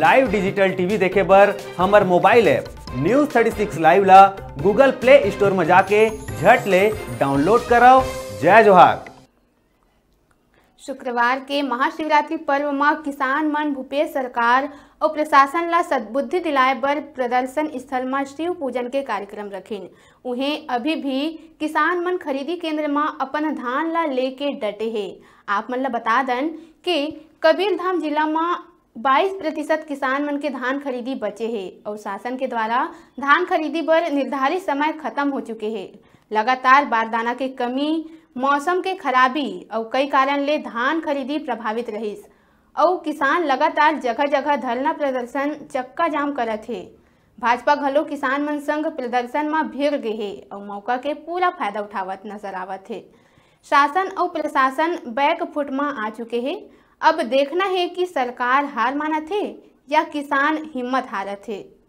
live digital TV देखे बर हमर mobile app news thirty six live ला गूगल प्ले स्टोर में जाके झट ले डाउनलोड करो जय जोहार शुक्रवार के महाशिवरात्रि पर्व में किसान मन भूपेश सरकार और प्रशासन ला सद्बुद्धि दिलाए बर प्रदर्शन स्थल में शिव पूजन के कार्यक्रम रखें उन्हें अभी भी किसान मन खरीदी केंद्र में अपन धान ला लेके डटे हैं आप मन ला बता दन कि कबीरधाम जिला में बाईस प्रतिशत किसान मन के धान खरीदी बचे हे और शासन के द्वारा धान खरीदी पर निर्धारित समय खत्म हो चुके हे लगातार बारदाना के कमी मौसम के खराबी और कई कारण ले धान खरीदी प्रभावित रहीस और किसान लगातार जगह जगह धरना प्रदर्शन चक्का जाम करत हे भाजपा घलो किसान मन संग प्रदर्शन में भीड़ गए हे और मौका के पूरा फायदा उठावत नजर आवत हे शासन और प्रशासन बैक फुट में आ चुके हैं अब देखना है कि सरकार हार माना थे या किसान हिम्मत हारा थे